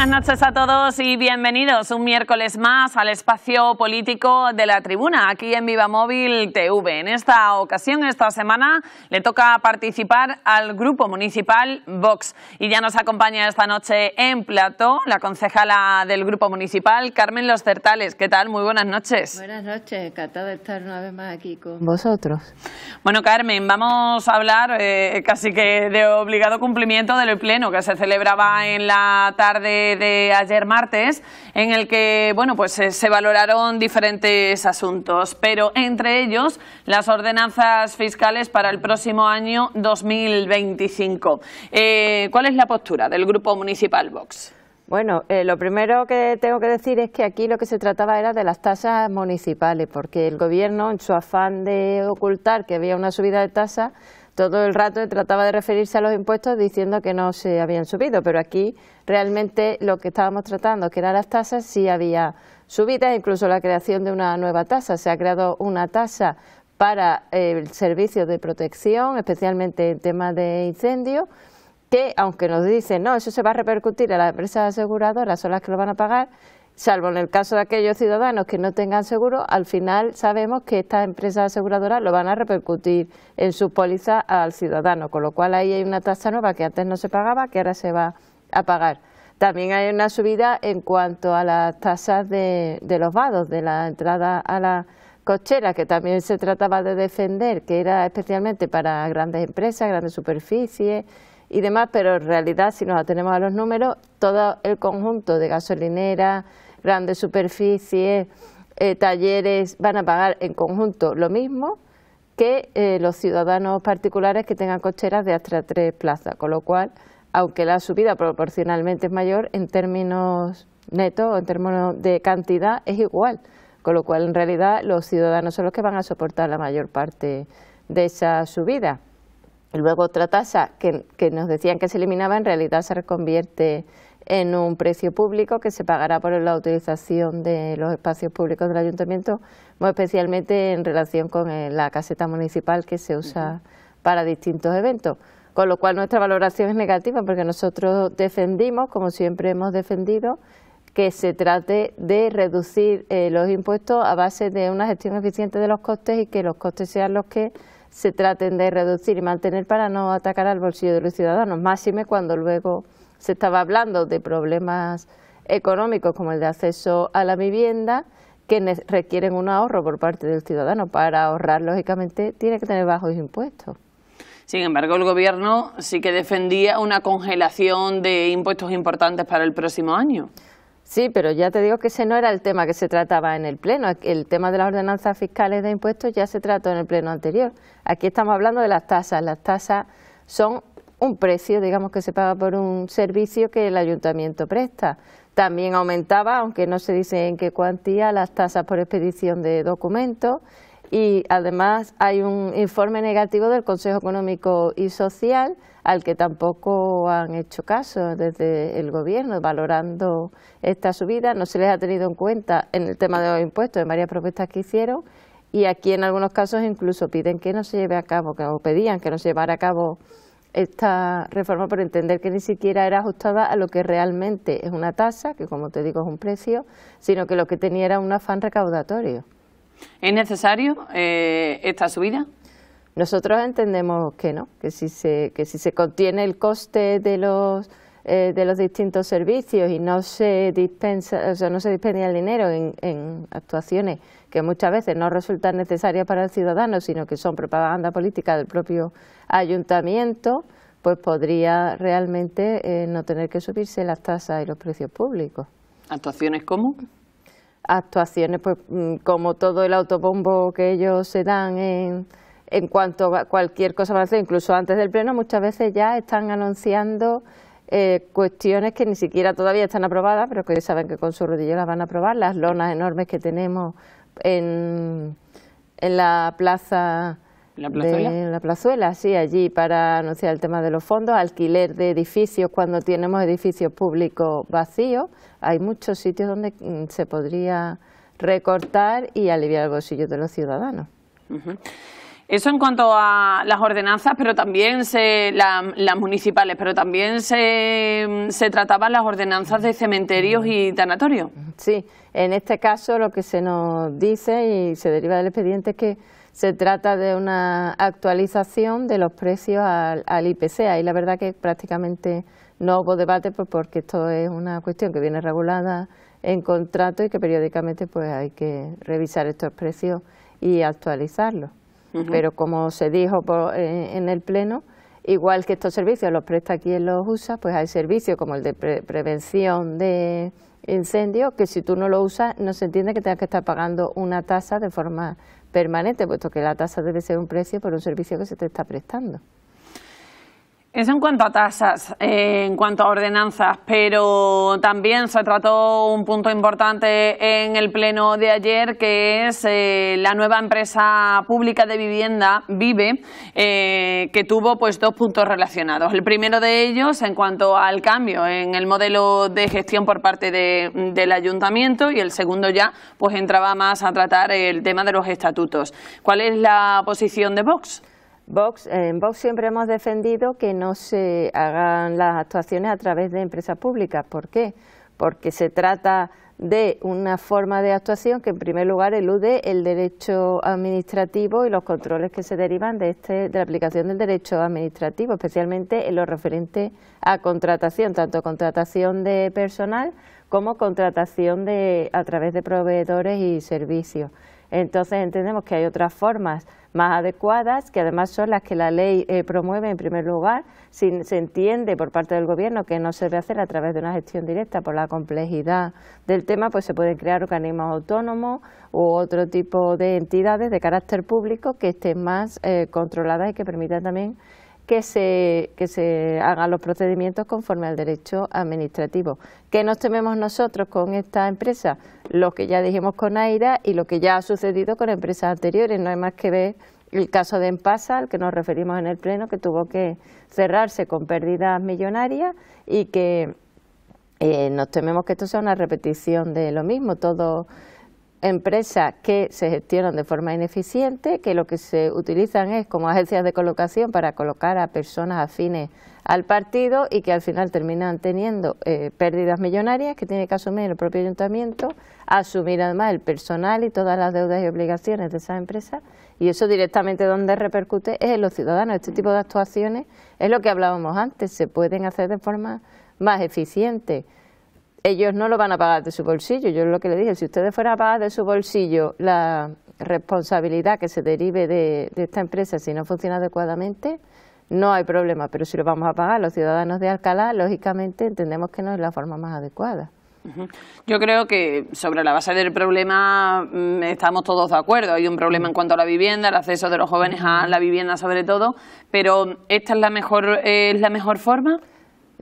buenas noches a todos y bienvenidos un miércoles más al espacio político de la tribuna, aquí en Viva Móvil TV. En esta ocasión, esta semana, le toca participar al grupo municipal Vox. Y ya nos acompaña esta noche en plató la concejala del grupo municipal, Carmen Los Certales. ¿Qué tal? Muy buenas noches. Buenas noches, encantada de estar una vez más aquí con vosotros. Bueno, Carmen, vamos a hablar eh, casi que de obligado cumplimiento del pleno que se celebraba en la tarde de ayer martes, en el que bueno, pues, eh, se valoraron diferentes asuntos, pero entre ellos las ordenanzas fiscales para el próximo año 2025. Eh, ¿Cuál es la postura del Grupo Municipal Vox? Bueno, eh, lo primero que tengo que decir es que aquí lo que se trataba era de las tasas municipales, porque el Gobierno, en su afán de ocultar que había una subida de tasa, todo el rato trataba de referirse a los impuestos diciendo que no se habían subido, pero aquí realmente lo que estábamos tratando, que eran las tasas, sí había subidas, incluso la creación de una nueva tasa. Se ha creado una tasa para el servicio de protección, especialmente en temas de incendio, que aunque nos dicen, no, eso se va a repercutir a las empresas aseguradoras, son las que lo van a pagar, salvo en el caso de aquellos ciudadanos que no tengan seguro, al final sabemos que estas empresas aseguradoras lo van a repercutir en su póliza al ciudadano, con lo cual ahí hay una tasa nueva que antes no se pagaba, que ahora se va a pagar. También hay una subida en cuanto a las tasas de, los vados, de la entrada a la cochera, que también se trataba de defender, que era especialmente para grandes empresas, grandes superficies y demás, pero en realidad, si nos atenemos a los números, todo el conjunto de gasolineras, grandes superficies, eh, talleres, van a pagar en conjunto lo mismo que eh, los ciudadanos particulares que tengan cocheras de hasta tres plazas, con lo cual, aunque la subida proporcionalmente es mayor, en términos netos o en términos de cantidad es igual, con lo cual en realidad los ciudadanos son los que van a soportar la mayor parte de esa subida. luego otra tasa que, que nos decían que se eliminaba en realidad se reconvierte en un precio público que se pagará por la utilización de los espacios públicos del ayuntamiento, muy especialmente en relación con eh, la caseta municipal que se usa para distintos eventos. Con lo cual nuestra valoración es negativa porque nosotros defendimos, como siempre hemos defendido, que se trate de reducir eh, los impuestos a base de una gestión eficiente de los costes y que los costes sean los que se traten de reducir y mantener para no atacar al bolsillo de los ciudadanos, máxime cuando luego se estaba hablando de problemas económicos como el de acceso a la vivienda, que requieren un ahorro por parte del ciudadano. Para ahorrar, lógicamente, tiene que tener bajos impuestos. Sin embargo, el Gobierno sí que defendía una congelación de impuestos importantes para el próximo año. Sí, pero ya te digo que ese no era el tema que se trataba en el Pleno. El tema de las ordenanzas fiscales de impuestos ya se trató en el Pleno anterior. Aquí estamos hablando de las tasas. Las tasas son un precio, digamos, que se paga por un servicio que el ayuntamiento presta. También aumentaba, aunque no se dice en qué cuantía, las tasas por expedición de documentos y además hay un informe negativo del Consejo Económico y Social al que tampoco han hecho caso desde el Gobierno, valorando esta subida. No se les ha tenido en cuenta en el tema de los impuestos, en varias propuestas que hicieron, y aquí en algunos casos incluso piden que no se lleve a cabo, que, o pedían que no se llevara a cabo esta reforma por entender que ni siquiera era ajustada a lo que realmente es una tasa, que como te digo es un precio, sino que lo que tenía era un afán recaudatorio. ¿Es necesario eh, esta subida? Nosotros entendemos que no, que si se, que si se contiene el coste de los eh, de los distintos servicios y no se dispensa, o sea, no se dispensa el dinero en actuaciones que muchas veces no resultan necesarias para el ciudadano, sino que son propaganda política del propio ayuntamiento, pues podría realmente eh, no tener que subirse las tasas y los precios públicos. ¿Actuaciones cómo? Actuaciones, pues mm, como todo el autobombo que ellos se dan en, en cuanto a cualquier cosa más, incluso antes del pleno, muchas veces ya están anunciando eh, cuestiones que ni siquiera todavía están aprobadas, pero que saben que con su rodillo las van a aprobar, las lonas enormes que tenemos en, la plaza... en la plazuela, sí, allí para anunciar el tema de los fondos, alquiler de edificios cuando tenemos edificios públicos vacíos. Hay muchos sitios donde mm, se podría recortar y aliviar el bolsillo de los ciudadanos. Eso en cuanto a las ordenanzas, pero también se, las municipales, pero también se, mm, se trataban las ordenanzas de cementerios y tanatorios. Sí, en este caso lo que se nos dice y se deriva del expediente es que se trata de una actualización de los precios al, IPC. Ahí la verdad que prácticamente no hubo debate pues, porque esto es una cuestión que viene regulada en contrato y que periódicamente pues hay que revisar estos precios y actualizarlos. Pero como se dijo eh, en el Pleno, igual que estos servicios los presta quien los usa, pues hay servicios como el de prevención de Incendio que si tú no lo usas no se entiende que tengas que estar pagando una tasa de forma permanente, puesto que la tasa debe ser un precio por un servicio que se te está prestando. Eso en cuanto a tasas, eh, en cuanto a ordenanzas, pero también se trató un punto importante en el pleno de ayer, que es eh, la nueva empresa pública de vivienda Vive, eh, que tuvo pues dos puntos relacionados. El primero de ellos en cuanto al cambio en el modelo de gestión por parte del ayuntamiento y el segundo ya pues entraba más a tratar el tema de los estatutos. ¿Cuál es la posición de Vox? Vox, en Vox siempre hemos defendido que no se hagan las actuaciones a través de empresas públicas. ¿Por qué? Porque se trata de una forma de actuación que en primer lugar elude el derecho administrativo y los controles que se derivan de, este, de la aplicación del derecho administrativo, especialmente en lo referente a contratación, tanto contratación de personal como contratación de, a través de proveedores y servicios. Entonces entendemos que hay otras formas más adecuadas, que además son las que la ley eh, promueve en primer lugar. Si, se entiende por parte del Gobierno que no se debe hacer a través de una gestión directa por la complejidad del tema, pues se pueden crear organismos autónomos u otro tipo de entidades de carácter público que estén más eh, controladas y que permitan también que se, que se hagan los procedimientos conforme al derecho administrativo. ¿Qué nos tememos nosotros con esta empresa? Lo que ya dijimos con AIRA y lo que ya ha sucedido con empresas anteriores. No hay más que ver el caso de Empasa, al que nos referimos en el Pleno, que tuvo que cerrarse con pérdidas millonarias y que eh, nos tememos que esto sea una repetición de lo mismo. Todo empresas que se gestionan de forma ineficiente, que lo que se utilizan es como agencias de colocación para colocar a personas afines al partido y que al final terminan teniendo eh, pérdidas millonarias que tiene que asumir el propio ayuntamiento, asumir además el personal y todas las deudas y obligaciones de esas empresas y eso directamente donde repercute es en los ciudadanos. Este tipo de actuaciones es lo que hablábamos antes, se pueden hacer de forma más eficiente ellos no lo van a pagar de su bolsillo. Yo es lo que le dije, si ustedes fueran a pagar de su bolsillo la responsabilidad que se derive de, esta empresa si no funciona adecuadamente, no hay problema, pero si lo vamos a pagar los ciudadanos de Alcalá, lógicamente entendemos que no es la forma más adecuada. Yo creo que sobre la base del problema mm, estamos todos de acuerdo. Hay un problema en cuanto a la vivienda, el acceso de los jóvenes a la vivienda sobre todo, pero ¿esta es la mejor, eh, la mejor forma?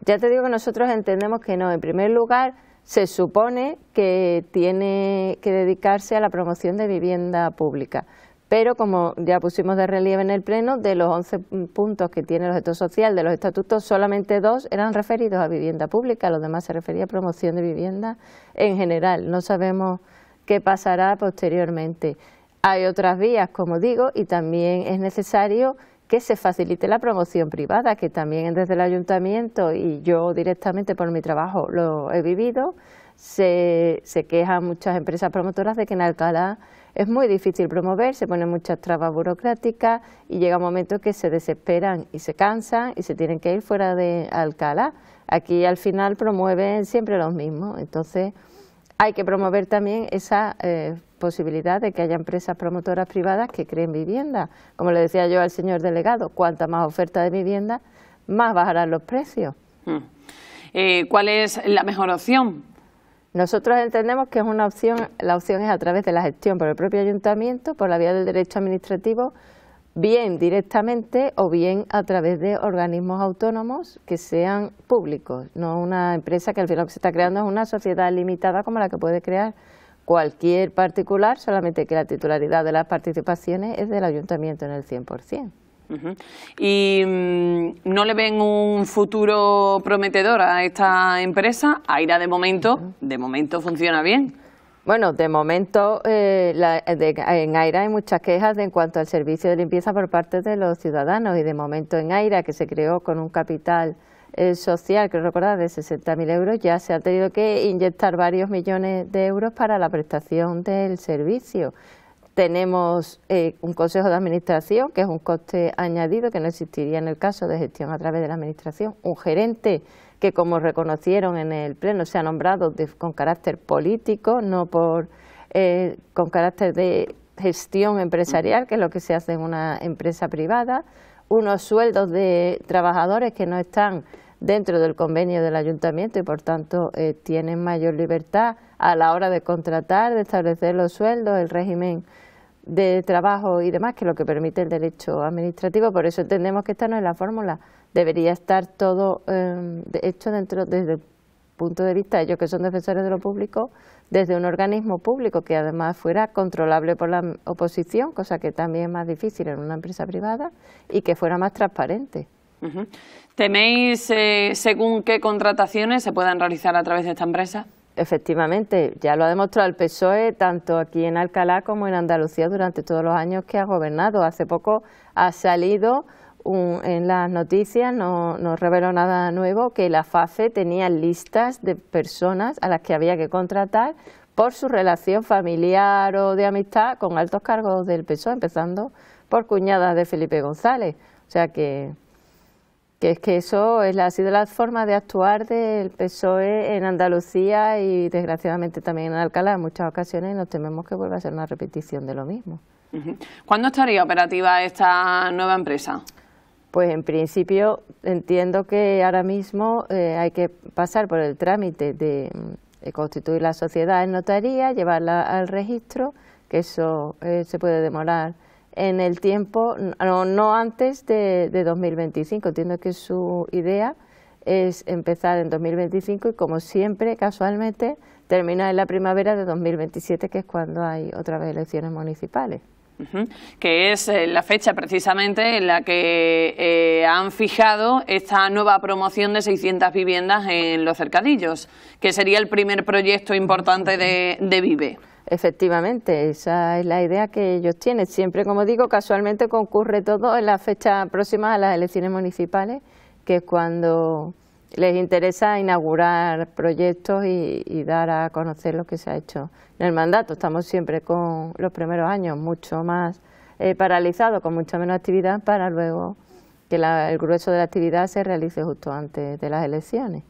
Ya te digo que nosotros entendemos que no. En primer lugar, se supone que tiene que dedicarse a la promoción de vivienda pública. Pero, como ya pusimos de relieve en el Pleno, de los 11 puntos que tiene el objeto social de los estatutos, solamente dos eran referidos a vivienda pública, los demás se refería a promoción de vivienda en general. No sabemos qué pasará posteriormente. Hay otras vías, como digo, y también es necesario que se facilite la promoción privada, que también desde el ayuntamiento y yo directamente por mi trabajo lo he vivido, se, se quejan muchas empresas promotoras de que en Alcalá es muy difícil promover, se ponen muchas trabas burocráticas y llega un momento que se desesperan y se cansan y se tienen que ir fuera de Alcalá. Aquí al final promueven siempre los mismos, entonces hay que promover también esa eh, posibilidad de que haya empresas promotoras privadas que creen vivienda. Como le decía yo al señor delegado, cuanta más oferta de vivienda, más bajarán los precios. Mm. Eh, ¿Cuál es la mejor opción? Nosotros entendemos que es una opción, la opción es a través de la gestión por el propio ayuntamiento, por la vía del derecho administrativo, bien directamente o bien a través de organismos autónomos que sean públicos, no una empresa que al final lo que se está creando es una sociedad limitada como la que puede crear cualquier particular, solamente que la titularidad de las participaciones es del ayuntamiento en el 100%. ¿Y mm, no le ven un futuro prometedor a esta empresa? Aira de momento, de momento funciona bien. Bueno, de momento eh, en Aira hay muchas quejas en cuanto al servicio de limpieza por parte de los ciudadanos y de momento en Aira, que se creó con un capital eh, social, que recordad, de 60.000 euros, ya se ha tenido que inyectar varios millones de euros para la prestación del servicio. Tenemos eh, un consejo de administración, que es un coste añadido que no existiría en el caso de gestión a través de la administración, un gerente que, como reconocieron en el Pleno, se ha nombrado con carácter político, no por eh, con carácter de gestión empresarial, que es lo que se hace en una empresa privada, unos sueldos de trabajadores que no están dentro del convenio del ayuntamiento y por tanto eh, tienen mayor libertad a la hora de contratar, de establecer los sueldos, el régimen de trabajo y demás, que lo que permite el derecho administrativo. Por eso entendemos que esta no es la fórmula. Debería estar todo eh, hecho dentro desde el punto de vista de ellos que son defensores de lo público, desde un organismo público que además fuera controlable por la oposición, cosa que también es más difícil en una empresa privada, y que fuera más transparente. ¿Teméis eh, según qué contrataciones se puedan realizar a través de esta empresa? Efectivamente, ya lo ha demostrado el PSOE tanto aquí en Alcalá como en Andalucía durante todos los años que ha gobernado. Hace poco ha salido en las noticias no, no reveló nada nuevo, que la FAFE tenía listas de personas a las que había que contratar por su relación familiar o de amistad con altos cargos del PSOE, empezando por cuñadas de Felipe González. O sea que, que es que eso es ha sido la forma de actuar del PSOE en Andalucía y desgraciadamente también en Alcalá en muchas ocasiones nos tememos que vuelva a ser una repetición de lo mismo. ¿Cuándo estaría operativa esta nueva empresa? Pues en principio entiendo que ahora mismo eh, hay que pasar por el trámite de, constituir la sociedad en notaría, llevarla al registro, que eso eh, se puede demorar en el tiempo, no, antes de, 2025. Entiendo que su idea es empezar en 2025 y como siempre, casualmente, terminar en la primavera de 2027, que es cuando hay otra vez elecciones municipales que es eh, la fecha precisamente en la que eh, han fijado esta nueva promoción de 600 viviendas en los cercadillos, que sería el primer proyecto importante de, de Vive. Efectivamente, esa es la idea que ellos tienen. Siempre, como digo, casualmente concurre todo en la fecha próxima a las elecciones municipales, que es cuando les interesa inaugurar proyectos y, dar a conocer lo que se ha hecho en el mandato. Estamos siempre con los primeros años mucho más eh, paralizados, con mucha menos actividad, para luego que el grueso de la actividad se realice justo antes de las elecciones.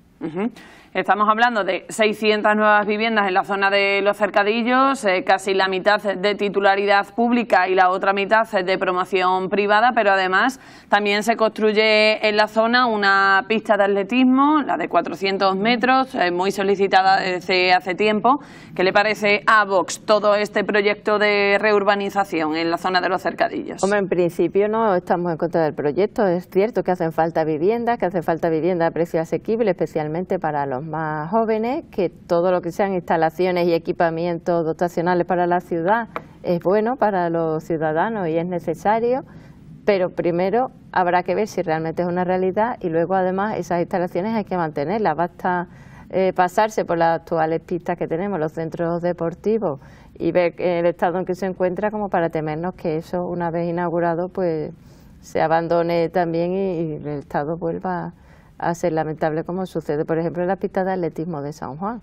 Estamos hablando de 600 nuevas viviendas en la zona de Los Cercadillos, eh, casi la mitad de titularidad pública y la otra mitad de promoción privada, pero además también se construye en la zona una pista de atletismo, la de 400 metros, eh, muy solicitada desde hace tiempo. ¿Qué le parece a Vox todo este proyecto de reurbanización en la zona de Los Cercadillos? Como en principio no estamos en contra del proyecto. Es cierto que hacen falta viviendas, que hace falta vivienda a precio asequible, especialmente para los más jóvenes que todo lo que sean instalaciones y equipamientos dotacionales para la ciudad es bueno para los ciudadanos y es necesario, pero primero habrá que ver si realmente es una realidad y luego además esas instalaciones hay que mantenerlas, basta eh, pasarse por las actuales pistas que tenemos, los centros deportivos y ver el estado en que se encuentra como para temernos que eso una vez inaugurado pues se abandone también y, y el estado vuelva a lamentable como sucede, por ejemplo, en la pista de atletismo de San Juan.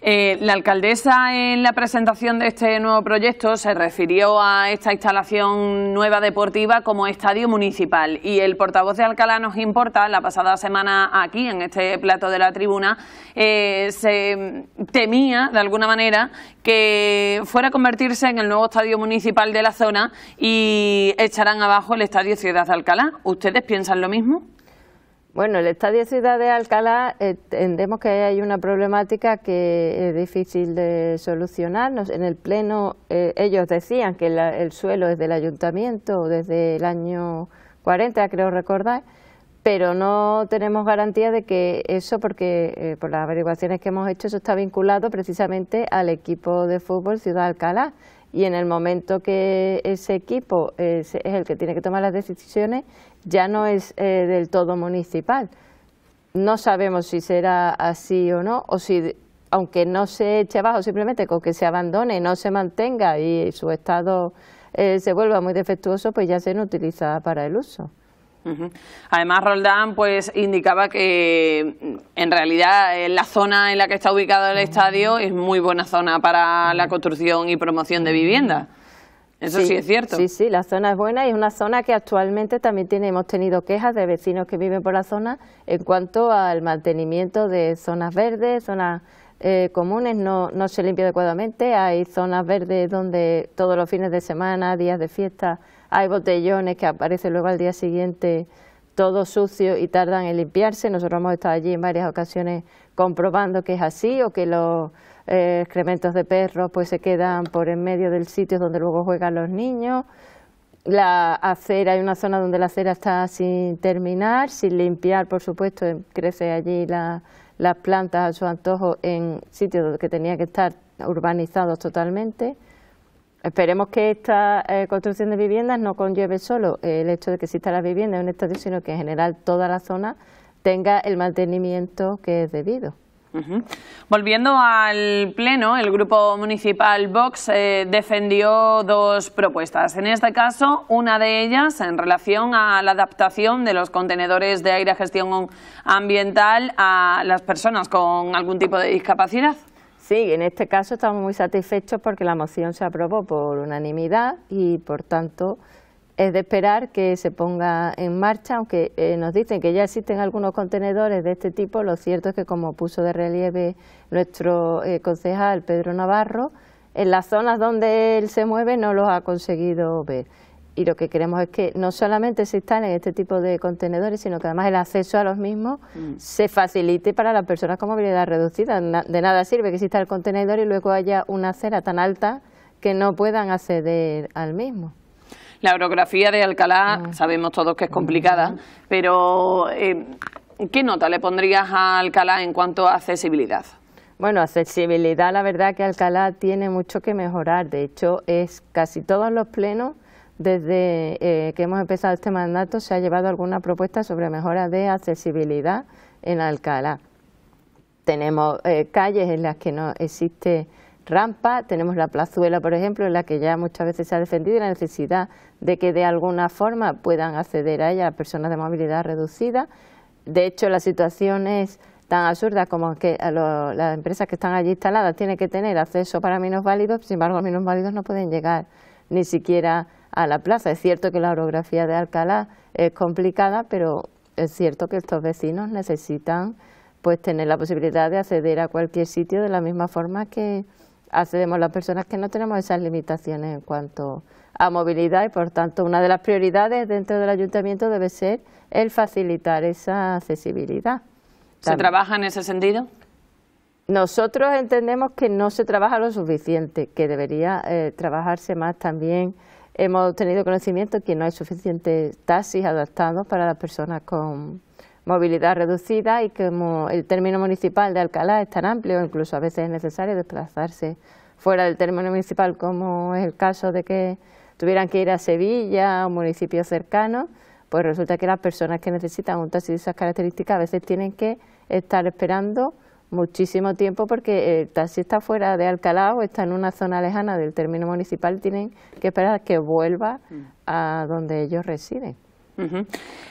Eh, la alcaldesa en la presentación de este nuevo proyecto se refirió a esta instalación nueva deportiva como estadio municipal y el portavoz de Alcalá nos importa, la pasada semana aquí en este plato de la tribuna, eh, se temía de alguna manera que fuera a convertirse en el nuevo estadio municipal de la zona y echarán abajo el estadio Ciudad de Alcalá. ¿Ustedes piensan lo mismo? Bueno, el Estadio Ciudad de Alcalá eh, entendemos que hay una problemática que es difícil de solucionar. En el Pleno eh, ellos decían que el suelo es del Ayuntamiento desde el año 40, creo recordar, pero no tenemos garantía de que eso, porque eh, por las averiguaciones que hemos hecho, eso está vinculado precisamente al equipo de fútbol Ciudad Alcalá. Y en el momento que ese equipo es el que tiene que tomar las decisiones, ya no es eh, del todo municipal. No sabemos si será así o no, o si, aunque no se eche abajo, simplemente con que se abandone, no se mantenga y su estado eh, se vuelva muy defectuoso, pues ya se no utiliza para el uso. Además, Roldán pues, indicaba que mm, en realidad eh, la zona en la que está ubicado el estadio es muy buena zona para la construcción y promoción de viviendas... Eso sí, es cierto. Sí, sí, la zona es buena y es una zona que actualmente también tiene, hemos tenido quejas de vecinos que viven por la zona en cuanto al mantenimiento de zonas verdes, zonas eh, comunes, no, no se limpia adecuadamente, hay zonas verdes donde todos los fines de semana, días de fiesta, hay botellones que aparecen luego al día siguiente todo sucio y tardan en limpiarse. Nosotros hemos estado allí en varias ocasiones comprobando que es así o que los eh, excrementos de perros pues se quedan por en medio del sitio donde luego juegan los niños. La acera, hay una zona donde la acera está sin terminar, sin limpiar, por supuesto, eh, crece allí la, las plantas a su antojo en sitios que tenían que estar urbanizados totalmente. Esperemos que esta eh, construcción de viviendas no conlleve solo eh, el hecho de que exista la vivienda en un estadio, sino que en general toda la zona tenga el mantenimiento que es debido. Volviendo al Pleno, el Grupo Municipal Vox eh, defendió dos propuestas. En este caso, una de ellas en relación a la adaptación de los contenedores de aire a gestión ambiental a las personas con algún tipo de discapacidad. Sí, en este caso estamos muy satisfechos porque la moción se aprobó por unanimidad y, por tanto, es de esperar que se ponga en marcha, aunque eh, nos dicen que ya existen algunos contenedores de este tipo, lo cierto es que como puso de relieve nuestro eh, concejal Pedro Navarro, en las zonas donde él se mueve no los ha conseguido ver. Y lo que queremos es que no solamente se instalen este tipo de contenedores, sino que además el acceso a los mismos mm. se facilite para las personas con movilidad reducida. de nada sirve que exista el contenedor y luego haya una acera tan alta que no puedan acceder al mismo. La orografía de Alcalá ah. sabemos todos que es complicada, pero eh, ¿qué nota le pondrías a Alcalá en cuanto a accesibilidad? Bueno, accesibilidad, la verdad que Alcalá tiene mucho que mejorar. De hecho, es casi todos los plenos, desde eh, que hemos empezado este mandato, se ha llevado alguna propuesta sobre mejora de accesibilidad en Alcalá. Tenemos eh, calles en las que no existe rampa, tenemos la plazuela, por ejemplo, en la que ya muchas veces se ha defendido la necesidad de que de alguna forma puedan acceder a ella personas de movilidad reducida. De hecho, la situación es tan absurda como que las empresas que están allí instaladas tienen que tener acceso para menos válidos, sin embargo, los menos válidos no pueden llegar ni siquiera a la plaza. Es cierto que la orografía de Alcalá es complicada, pero es cierto que estos vecinos necesitan pues tener la posibilidad de acceder a cualquier sitio de la misma forma que, accedemos las personas que no tenemos esas limitaciones en cuanto a movilidad y por tanto una de las prioridades dentro del ayuntamiento debe ser el facilitar esa accesibilidad. ¿Se trabaja en ese sentido? Nosotros entendemos que no se trabaja lo suficiente, que debería eh, trabajarse más también. Hemos tenido conocimiento que no hay suficientes taxis adaptados para las personas con, movilidad reducida y como el término municipal de Alcalá es tan amplio, incluso a veces es necesario desplazarse fuera del término municipal, como es el caso de que tuvieran que ir a Sevilla o municipios cercanos, pues resulta que las personas que necesitan un taxi de esas características a veces tienen que estar esperando muchísimo tiempo porque el taxi está fuera de Alcalá o está en una zona lejana del término municipal, tienen que esperar que vuelva mm. a donde ellos residen.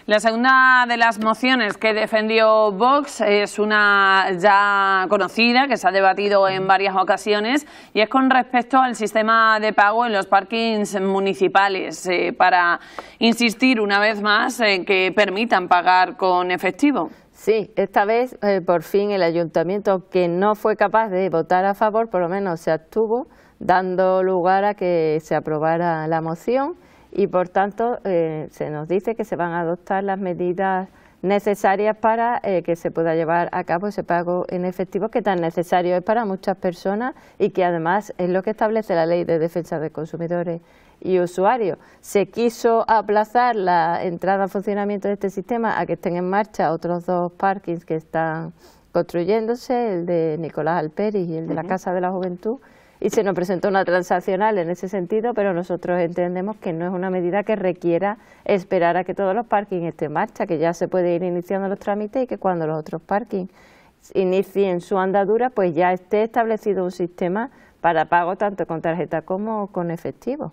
La segunda de las mociones que defendió Vox es una ya conocida, que se ha debatido en varias ocasiones, y es con respecto al sistema de pago en los parkings municipales, eh, para insistir una vez más en que permitan pagar con efectivo. Sí, esta vez eh, por fin el ayuntamiento que no fue capaz de votar a favor, por lo menos se abstuvo, dando lugar a que se aprobara la moción y por tanto eh, se nos dice que se van a adoptar las medidas necesarias para eh, que se pueda llevar a cabo ese pago en efectivo que tan necesario es para muchas personas y que además es lo que establece la ley de defensa de consumidores y usuarios. Se quiso aplazar la entrada en funcionamiento de este sistema a que estén en marcha otros dos parkings que están construyéndose, el de Nicolás Alperis y el de la Casa de la Juventud, y se nos presentó una transaccional en ese sentido, pero nosotros entendemos que no es una medida que requiera esperar a que todos los parkings estén en marcha, que ya se puede ir iniciando los trámites y que cuando los otros parkings inicien su andadura, pues ya esté establecido un sistema para pago tanto con tarjeta como con efectivo.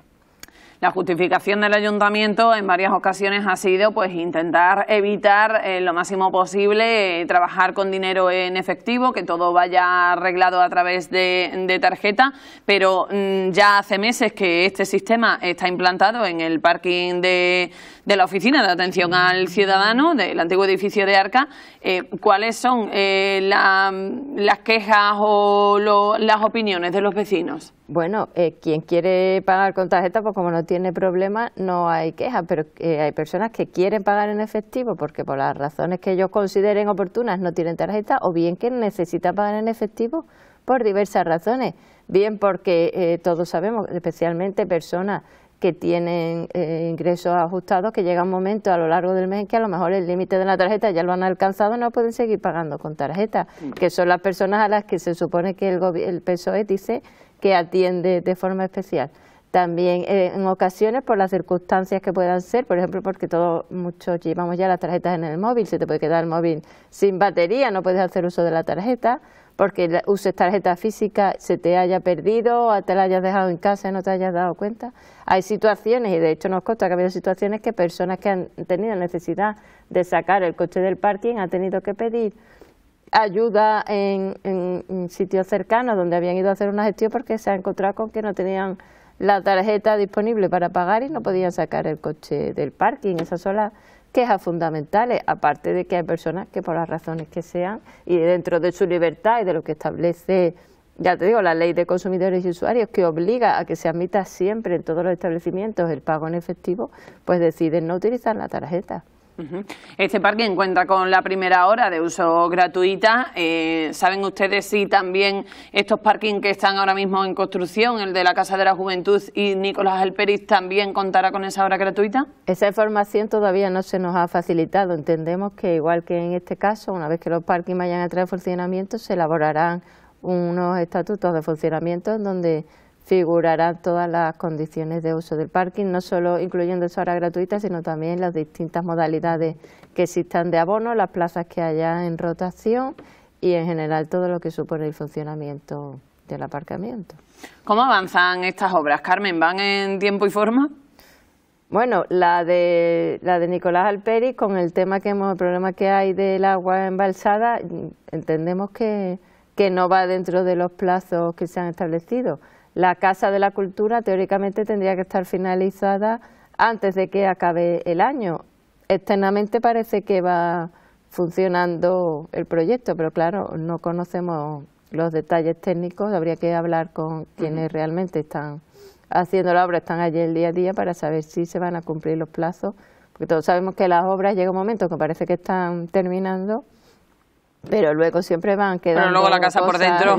La justificación del ayuntamiento en varias ocasiones ha sido pues intentar evitar eh, lo máximo posible eh, trabajar con dinero en efectivo, que todo vaya arreglado a través de, de tarjeta, pero mm, ya hace meses que este sistema está implantado en el parking de, de la oficina de atención al ciudadano del antiguo edificio de Arca. Eh, ¿Cuáles son las quejas o las opiniones de los vecinos? Bueno, quien quiere pagar con tarjeta, pues como no tiene problemas, no hay quejas... pero eh, hay personas que quieren pagar en efectivo porque por las razones que ellos consideren oportunas no tienen tarjeta o bien que necesitan pagar en efectivo por diversas razones, bien porque eh, todos sabemos, especialmente personas que tienen eh, ingresos ajustados, que llega un momento a lo largo del mes en que a lo mejor el límite de la tarjeta ya lo han alcanzado, no pueden seguir pagando con tarjeta, que son las personas a las que se supone que el, el PSOE dice que atiende de forma especial. También eh, en ocasiones por las circunstancias que puedan ser, por ejemplo, porque todos muchos llevamos ya las tarjetas en el móvil, se te puede quedar el móvil sin batería, no puedes hacer uso de la tarjeta, porque uses tarjeta física, se te haya perdido, o te la hayas dejado en casa y no te hayas dado cuenta. Hay situaciones, y de hecho nos consta que ha habido situaciones que personas que han tenido necesidad de sacar el coche del parking han tenido que pedir ayuda en, en, en sitios cercanos donde habían ido a hacer una gestión porque se han encontrado con que no tenían la tarjeta disponible para pagar y no podían sacar el coche del parking. Esas son las quejas fundamentales, aparte de que hay personas que por las razones que sean y dentro de su libertad y de lo que establece, ya te digo, la ley de consumidores y usuarios que obliga a que se admita siempre en todos los establecimientos el pago en efectivo, pues deciden no utilizar la tarjeta. Este parking cuenta con la primera hora de uso gratuita. Eh, ¿Saben ustedes si también estos parkings que están ahora mismo en construcción, el de la Casa de la Juventud y Nicolás Alperiz también contará con esa hora gratuita? Esa información todavía no se nos ha facilitado. Entendemos que igual que en este caso, una vez que los parkings vayan a traer funcionamiento, se elaborarán unos estatutos de funcionamiento en donde figurarán todas las condiciones de uso del parking, no solo incluyendo esa horas gratuita, sino también las distintas modalidades que existan de abono, las plazas que haya en rotación y en general todo lo que supone el funcionamiento del aparcamiento. ¿Cómo avanzan estas obras, Carmen? ¿Van en tiempo y forma? Bueno, la de, la de Nicolás Alperi, con el tema que hemos, el problema que hay del agua embalsada, entendemos que, que no va dentro de los plazos que se han establecido. La Casa de la Cultura teóricamente tendría que estar finalizada antes de que acabe el año. Externamente parece que va funcionando el proyecto, pero claro, no conocemos los detalles técnicos, habría que hablar con quienes realmente están haciendo la obra, están allí el día a día para saber si se van a cumplir los plazos, porque todos sabemos que las obras llega un momento que parece que están terminando pero luego siempre van quedando. Pero luego la casa por dentro.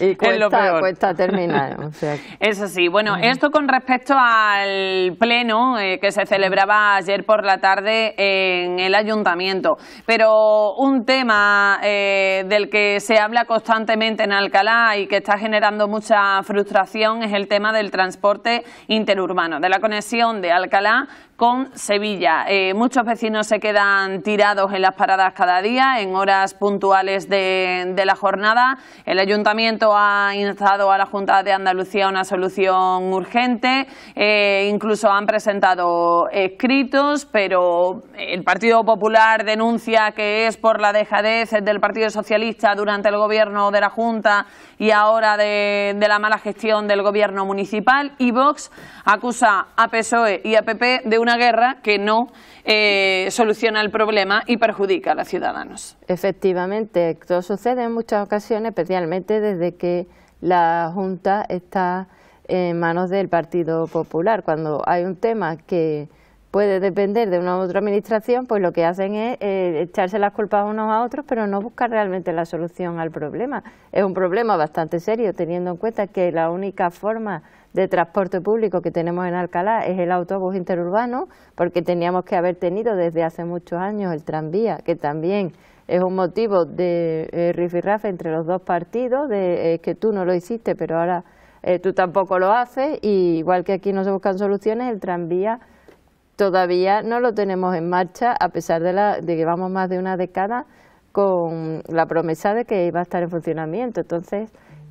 Y, cuesta, es terminar. Eso sí. Bueno, esto con respecto al pleno eh, que se celebraba ayer por la tarde en el ayuntamiento. Pero un tema eh, del que se habla constantemente en Alcalá y que está generando mucha frustración es el tema del transporte interurbano, de la conexión de Alcalá con Sevilla. Eh, muchos vecinos se quedan tirados en las paradas cada día, en horas puntuales de, la jornada. El ayuntamiento ha instado a la Junta de Andalucía una solución urgente, eh, incluso han presentado escritos, pero el Partido Popular denuncia que es por la dejadez del Partido Socialista durante el gobierno de la Junta y ahora de, la mala gestión del gobierno municipal y Vox acusa a PSOE y a PP de una guerra que no eh, soluciona el problema y perjudica a los ciudadanos. Efectivamente, esto sucede en muchas ocasiones, especialmente desde que la Junta está en manos del Partido Popular. Cuando hay un tema que puede depender de una u otra administración, pues lo que hacen es eh, echarse las culpas unos a otros, pero no buscar realmente la solución al problema. Es un problema bastante serio, teniendo en cuenta que la única forma de transporte público que tenemos en Alcalá es el autobús interurbano, porque teníamos que haber tenido desde hace muchos años el tranvía, que también es un motivo de eh, rifirrafe entre los dos partidos, de eh, que tú no lo hiciste, pero ahora tú tampoco lo haces, y igual que aquí no se buscan soluciones, el tranvía Todavía no lo tenemos en marcha, a pesar de, que llevamos más de una década con la promesa de que iba a estar en funcionamiento. Entonces,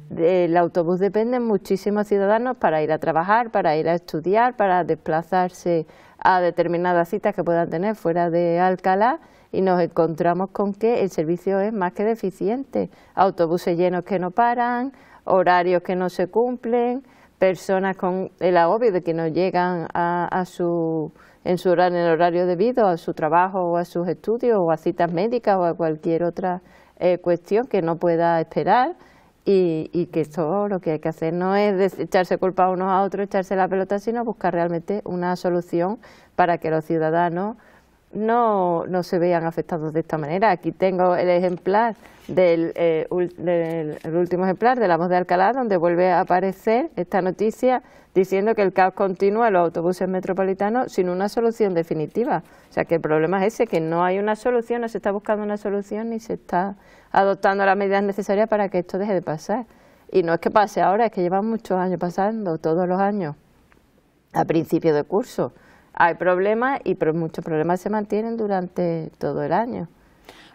del autobús dependen muchísimos ciudadanos para ir a trabajar, para ir a estudiar, para desplazarse a determinadas citas que puedan tener fuera de Alcalá y nos encontramos con que el servicio es más que deficiente. Autobuses llenos que no paran, horarios que no se cumplen, personas con el agobio de que no llegan a su en su horario, el horario debido a su trabajo o a sus estudios o a citas médicas o a cualquier otra eh, cuestión que no pueda esperar y, y que eso lo que hay que hacer no es echarse culpa unos a otros, echarse la pelota, sino buscar realmente una solución para que los ciudadanos no, no se vean afectados de esta manera. Aquí tengo el ejemplar del, eh, último ejemplar de La Voz de Alcalá, donde vuelve a aparecer esta noticia diciendo que el caos continúa en los autobuses metropolitanos sin una solución definitiva. O sea que el problema es ese, que no hay una solución, no se está buscando una solución ni se está adoptando las medidas necesarias para que esto deje de pasar. Y no es que pase ahora, es que llevan muchos años pasando, todos los años, a principio de curso hay problemas y pero muchos problemas se mantienen durante todo el año.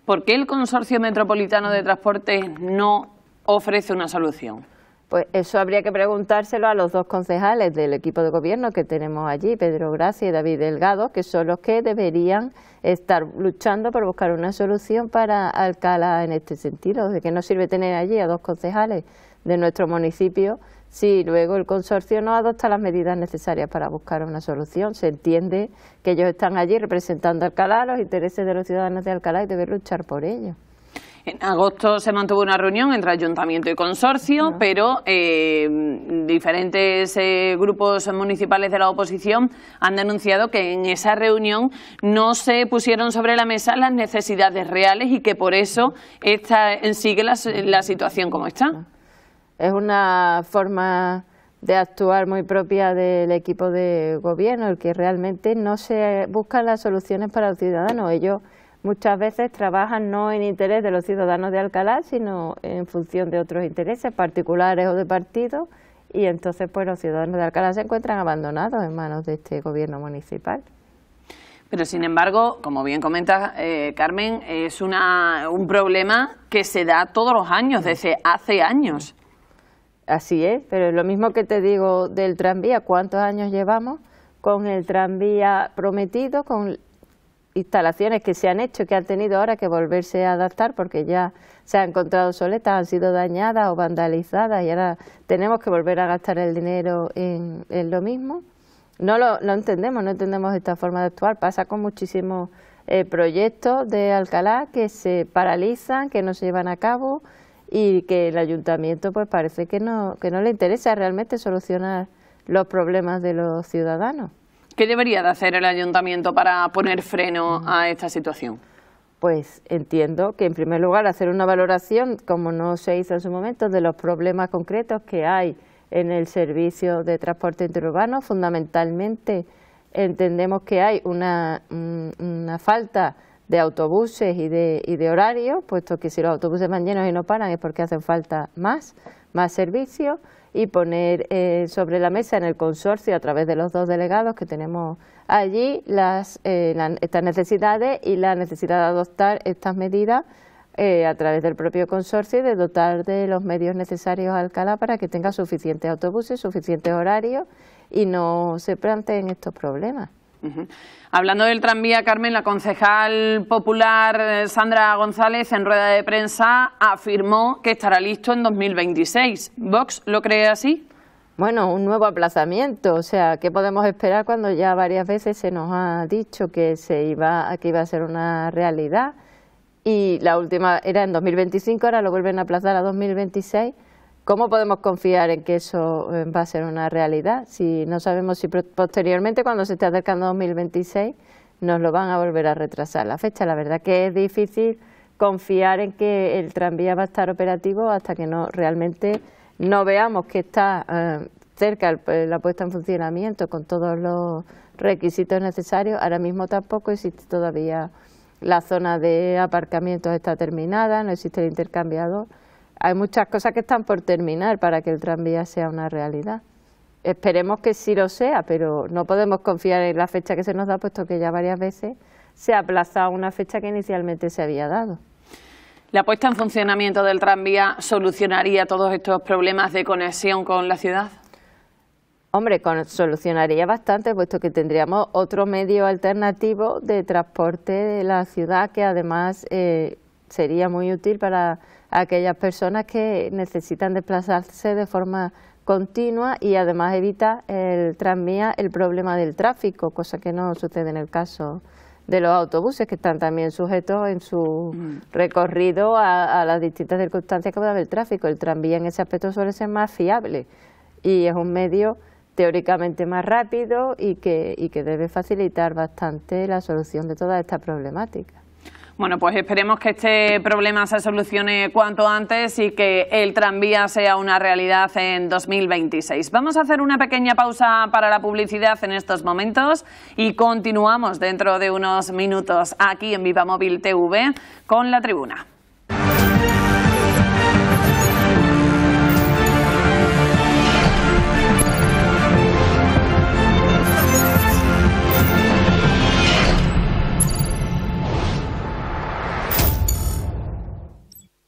¿Por qué el Consorcio Metropolitano de Transportes no ofrece una solución? Pues eso habría que preguntárselo a los dos concejales del equipo de gobierno que tenemos allí, Pedro Gracia y David Delgado, que son los que deberían estar luchando por buscar una solución para Alcalá en este sentido, de qué no sirve tener allí a dos concejales de nuestro municipio Sí, luego el consorcio no adopta las medidas necesarias para buscar una solución, se entiende que ellos están allí representando a Alcalá, los intereses de los ciudadanos de Alcalá y deben luchar por ello. En agosto se mantuvo una reunión entre ayuntamiento y consorcio, pero eh, diferentes eh, grupos municipales de la oposición han denunciado que en esa reunión no se pusieron sobre la mesa las necesidades reales y que por eso sigue la situación como está es una forma de actuar muy propia del equipo de gobierno, el que realmente no se buscan las soluciones para los ciudadanos. Ellos muchas veces trabajan no en interés de los ciudadanos de Alcalá, sino en función de otros intereses particulares o de partido... y entonces pues los ciudadanos de Alcalá se encuentran abandonados en manos de este gobierno municipal. Pero sin embargo, como bien comenta eh, Carmen, es un problema que se da todos los años, desde hace años. Así es, pero es lo mismo que te digo del tranvía, cuántos años llevamos con el tranvía prometido, con instalaciones que se han hecho, que han tenido ahora que volverse a adaptar porque ya se han encontrado soletas, han sido dañadas o vandalizadas y ahora tenemos que volver a gastar el dinero en, lo mismo. No lo, entendemos, no entendemos esta forma de actuar. Pasa con muchísimos eh, proyectos de Alcalá que se paralizan, que no se llevan a cabo y que el ayuntamiento pues parece que no, le interesa realmente solucionar los problemas de los ciudadanos. ¿Qué debería de hacer el ayuntamiento para poner freno a esta situación? Pues entiendo que en primer lugar hacer una valoración, como no se hizo en su momento, de los problemas concretos que hay en el servicio de transporte interurbano. Fundamentalmente entendemos que hay una falta de autobuses y de, y de horarios, puesto que si los autobuses van llenos y no paran es porque hacen falta más, más servicios, y poner eh, sobre la mesa en el consorcio, a través de los dos delegados que tenemos allí, las, eh, estas necesidades y la necesidad de adoptar estas medidas eh, a través del propio consorcio y de dotar de los medios necesarios a Alcalá para que tenga suficientes autobuses, suficientes horarios y no se planteen estos problemas. Hablando del tranvía, Carmen, la concejal popular eh, Sandra González en rueda de prensa afirmó que estará listo en 2026. ¿Vox lo cree así? Bueno, un nuevo aplazamiento, o sea, ¿qué podemos esperar cuando ya varias veces se nos ha dicho que se iba, que iba a ser una realidad? Y la última era en 2025, ahora lo vuelven a aplazar a 2026. ¿Cómo podemos confiar en que eso eh, va a ser una realidad si no sabemos si posteriormente, cuando se esté acercando 2026, nos lo van a volver a retrasar la fecha? La verdad que es difícil confiar en que el tranvía va a estar operativo hasta que no realmente no veamos que está eh, cerca eh, la puesta en funcionamiento con todos los requisitos necesarios. Ahora mismo tampoco existe todavía la zona de aparcamiento está terminada, no existe el intercambiador hay muchas cosas que están por terminar para que el tranvía sea una realidad. Esperemos que sí lo sea, pero no podemos confiar en la fecha que se nos da, puesto que ya varias veces se ha aplazado una fecha que inicialmente se había dado. ¿La puesta en funcionamiento del tranvía solucionaría todos estos problemas de conexión con la ciudad? Hombre, solucionaría bastante, puesto que tendríamos otro medio alternativo de transporte de la ciudad que además eh, sería muy útil para aquellas personas que necesitan desplazarse de forma continua y además evita el tranvía el problema del tráfico, cosa que no sucede en el caso de los autobuses que están también sujetos en su mm. recorrido a, las distintas circunstancias que puede haber tráfico. El tranvía en ese aspecto suele ser más fiable y es un medio teóricamente más rápido y que, y que debe facilitar bastante la solución de toda esta problemática. Bueno, pues esperemos que este problema se solucione cuanto antes y que el tranvía sea una realidad en 2026. Vamos a hacer una pequeña pausa para la publicidad en estos momentos y continuamos dentro de unos minutos aquí en Viva Móvil TV con la tribuna.